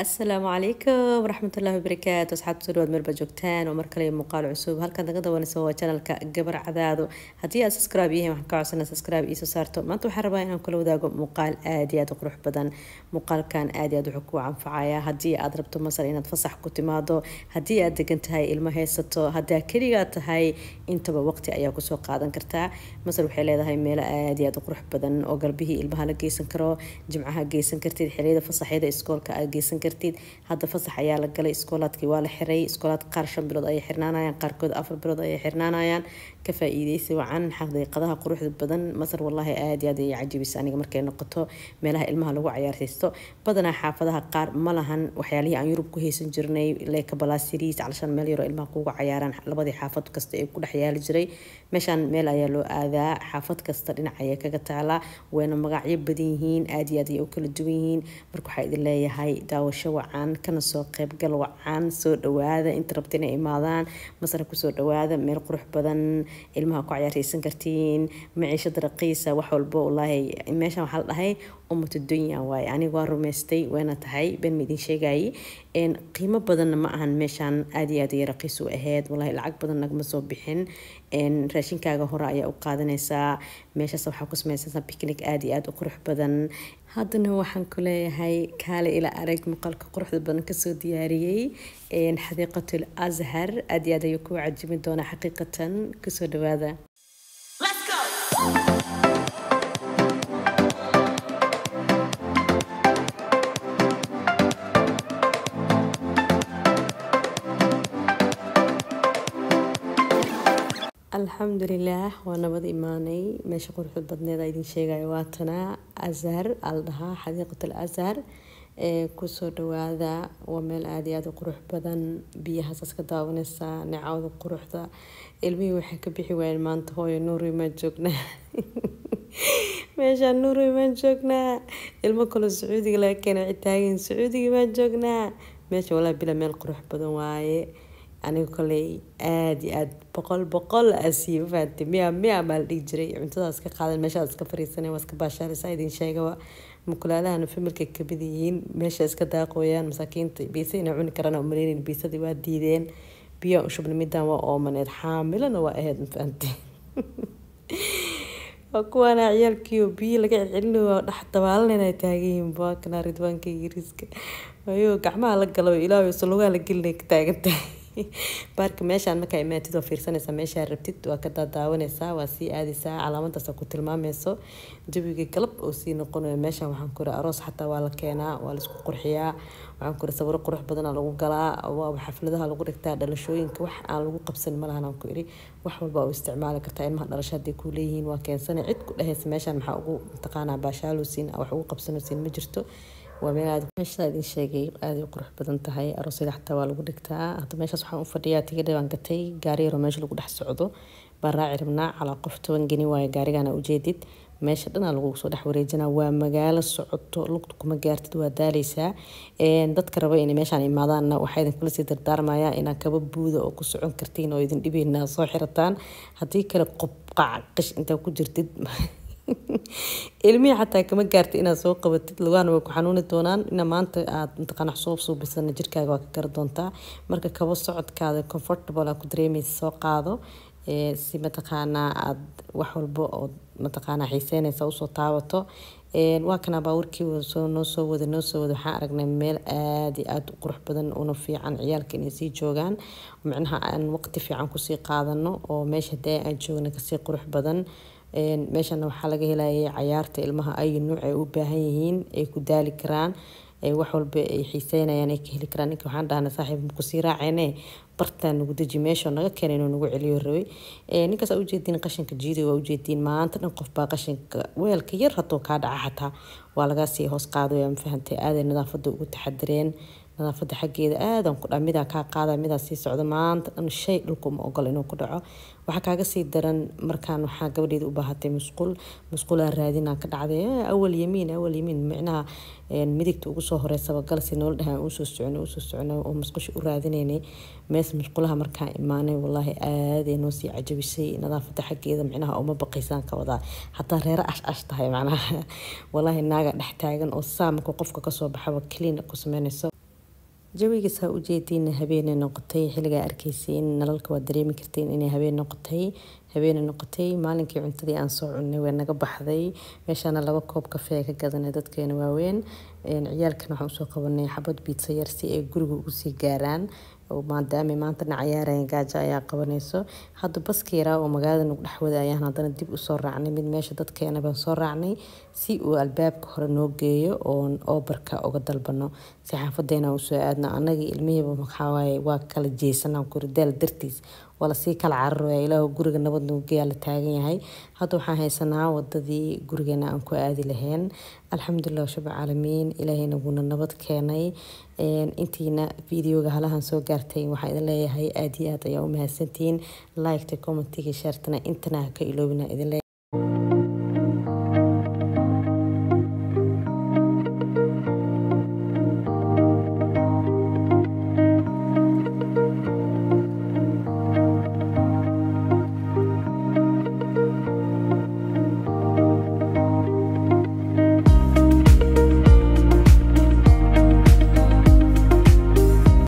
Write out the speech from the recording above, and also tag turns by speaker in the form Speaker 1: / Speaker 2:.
Speaker 1: asalaamu calaykum waraxmatullaahi wabarakaatu asxaabta soo dhawaad meelbaa joogtaan oo mar kale muuqaal cusub halkaan naga dawanaysa waa janalka gabar cadaado haddii aad subscribe yihiin waxaan ka codsanaa subscribe iisoo saarto maanta waxaan rabaa inaan kula wadaago muuqaal aad iyo aad u qurux badan muuqaalkan aad iyo aad wuxuu kuu anfacayaa haddii aad rabto masar inaad fasax ku timaado haddii aad degan tahay ilmo haysato haddaa keligaa tahay intaba waqti ayaa kusoo qaadan kartaa masar waxay leedahay meelo aad iyo aad u qurux badan oo galbihii ilmaha la geysan karo kartid hadda fasax ayaa la galay iskoolaadkii waa la xirayy iskoolaadka qaar shan bilood ayay xirnaanayaan qaarkood afar bilood ayay xirnaanayaan ka faa wacan xaqdiiqadaha quruxda badan masar wallaahi aada aad ayay cajabisa aniga markay noqoto meelaha ilmaha lagu cayaartaysto badanaa xaafadaha qaar ma lahan waxyaalihii aan yurub ku haysan jirnay leeka balaasiris calshan meel yaroo ilmaha kuga cayaaraan labadii xaafad kasta ee ku dhex yaali jiray meeshaan meel ayaa loo aadaa xaafad kasta dhinac ayaa kaga taalaa wayna magacyo badan yihiin aada iyo aad ayay u kala duwan yihiin marka waxaa idin leeyahay daawo daawasho wacaan kana soo qeybgal wacan soo dhawaada inta rabta inay imaadaan masana kusoo dhawaada meel qurux badan ilmaha ku cayaaraysan kartiin maciishada raqiisa wax walba walaahi meeshan waxaa la dhahay ummatu dunya waaye aniga waa rumaystay wayna tahay been maidin sheegayay qiimo badanna ma ahan meeshaan aad iyo aad iyo raqiis u aheyd walaahi lacag badan nagama soo bixin raashinkaaga hore ayaa u qaadanaysaa meeshaas waxaa ku samaysasa bicnic aada iyo aada u qurux badan haddana waxaan ku leeyahay kaale ila arag muuqaalka quruxda badan kasoo diyaariyey xadiiqatul azhar aada iyo aad ayuu kuu cajibin doonaa xaqiiqatan kusoo dhawaada alxamdulilaah waa nabad imaanay meesha quruxda badneed aa idin sheegayo waatana azhar aldhahaa xadiiqatul azhar ee kusoo dhawaada waa meel aada iyo aada u qurux badan biyahaas iska daawanaysaa necawda quruxda ilmihii waxay ka bixi waayeen maanta hooyo nuuri maa joognaa meeshaan nuuri maan joognaa ilmo kaloo sacuudiga laga keena waxay taageen sacuudiga maan joognaa meesha walaa bila meel qurux badan waaye aniga koley aad iyo aad boqol boqol asiiy mafahante miya miya maa la jiray cuntadaas ka qaadan meeshaad iska fariisanay waa iska baashaaraysaa idin sheegaba makulaalahana familka kamid yihiin meesha iska daaqooyaan masaakiinta biisa inay cuni karaan umaleynin biisadii waa diideen biyaa u midaan waa oomaneed xaamilona waa ahayd mafahante kuwaana ciyaalkiio biyo laga celcelinayo dhex dabaalan taaganyihiin bankana ridwaanka ingiriiska ayuu gacmaha la galaba ilaahay sulugaha la gelina ka taagantahay baarka meeshaan marka imaatid oo fiirsanaysaa meeshaa rabtid waa ka daadaawanaysaa waa sii aadaysaa calaamadaas ku tilmaamayso jawiga galab oo sii noqonayo meeshaan waxaan kuri aroos xataa waa la keenaa waa laisku qurxiyaa waxaan kuri sawiro qurux badanaa lagu galaa waa xafladaha lagu dhigtaa dhalashooyinka wax aan lagu qabsan malahan aan ku iri wax walba oo isticmaali kartaa ilmaha dhalasho hadday kuu leeyihiin waa keensana cid ku dhehaysa meeshaan maxaa ugu mataqaanaa baashaalosiin wax ugu qabsanosiin ma jirto waa meel aad meesha idin sheegay aada u qurux badan tahay aroosyada waa lagu dhigtaa hadda meeshaas waxaan u fadhiyaa tigidhabaan gatay gaari yaroo meesha lagu dhex socdo baan raaci rabnaa calaa qof toban geni waayo gaarigana ujeedid meesha dhanaa lagu soo dhex wareejinaa waa magaalo socoto lugta kuma gaartid waa daaleysaa dadka raba inay meeshaan imaadaanna waxaa idin sii dardaarmayaa inaa kaba buuda oo ku socon kartiin oo idin dhibayna soo xirataan haddii kale qobqac qish intaa ku jirtid ilmihi xataa kama gaarta inaad soo qabatid lagahana waa ku xanuuni doonaan ina maanta aad mataqaana soo bisana jirkaaga waa ka kari doontaa marka kabo socodkaada comfortable aad ku dareemaysa soo qaado si mataqaanaa aad wax walba oo mataqaanaa xiiseynaysa usoo taabato waa kana baawarkii noo soo wada noo soo wada waxaan aragnay meel aada iyo aada u qurux badan una fiican ciyaalka inay sii joogaan micnaha aan waqti fiican kusii qaadano oo meesha dee aan joogna kasii qurux badan meeshana waxaa laga helayay cayaarta ilmaha ay nuuc ay u baahan yihiin ay ku daali karaan wax walba ay xiiseynayaan ay ka heli karaan ninka waxaan dhahnay saaxiib maku sii raaceen eh, bartaan nagu deji meesha naga keenay inuu nagu celiyo rabay ninkaas aa ujeediin qashinka jiiday waa ujeediin maanta dhan qof baa qashinka weelka yar hadduu kaa dhaca xataa waa lagaa sii hoos qaadaya ma fahantay aaday nadaafadda ugu taxadireen nadaafada xaggeeda aadaan ku dha midaa kaa qaada midaa sii socda maanta shay dhulku ma ogola inuu ku dhaco waxaa kaaga sii daran markaan waxaa gabadheeda u baahatay musqul musqulaa raadinaa ka dhacday awal yamiin awal yamiin micnaha midigta ugu soo horeysaba galsi noola dhahaan uusoo soconay uusoo soconay oo musqusha u raadinaynay mees musqulaha markaa imaanay wallaahi aaday noo sii cajabisay nadaafada xaggeeda micnaha uma baqiysaan ka wadaa hataa reero ash ash tahay macnaha wallaahi naaga dhex taagan oo saa qofka kasoo baxaba kaliina ku sameynayso jawiga saa u jeediin habeenay noqotay xilligaa arkeysiin nalalka waa dareemi kartiin inay habeen noqotay habeenay noqotay maalinkii cuntadii aan soo cunay waa naga baxday meeshaana laba koob kafee ka gadanay dadkeena waaweyn ciyaalkana waxaan usoo qabanay xabad biidsa yar si ay guriga ugu sii gaaraan maadaamay maantana cayaarayan gaajo ayaa qabanayso hadda baska yaraa oo magaalada nagu dhex wada ayaan haddana dib usoo raacnay mid meesha dadkeena baan soo raacnay si uu albaabka hore noo geeyo oon oobarka uga dalbano si xaafadeena usoo aadno anagii ilmihiiba maxawaaye waa kala jeesanaan kuri daal dartiis waa kala cararaya ilaahu guriga nabad nuugeyaa la taagan yahay hadda waxaan haysanaa wadadii gurigeena aan ku aadi lahayn alxamdulilah shab caalamiin ilaahay naguna nabad keenay intiina videoga halahan soo gaartay waxaa idin leeyahay aad iyo aad ayaa u mahadsantihiin liketa commentiga shaartana intana ha ka iloobina idin leeyahay